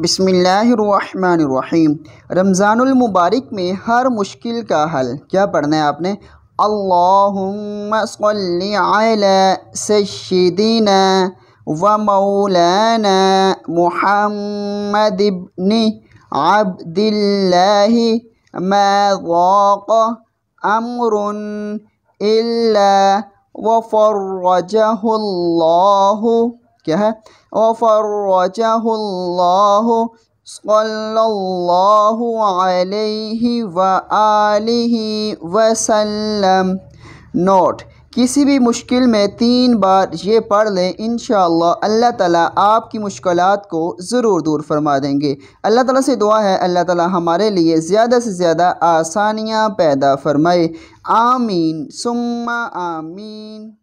بسم اللہ الرحمن الرحیم رمضان المبارک میں ہر مشکل کا حل کیا پڑھنا ہے آپ نے اللہم صلی علی سیدنا و مولانا محمد ابن عبد اللہ ما ضاق امر و فرض اللہ क्या है और वसल्लम नोट किसी भी मुश्किल में तीन बार ये पढ़ लें इन अल्लाह ताला आपकी मुश्किल को ज़रूर दूर फरमा देंगे अल्लाह ताला से दुआ है अल्लाह ताला हमारे लिए ज़्यादा से ज़्यादा आसानियाँ पैदा फरमाए आमीन सुम्मा आमीन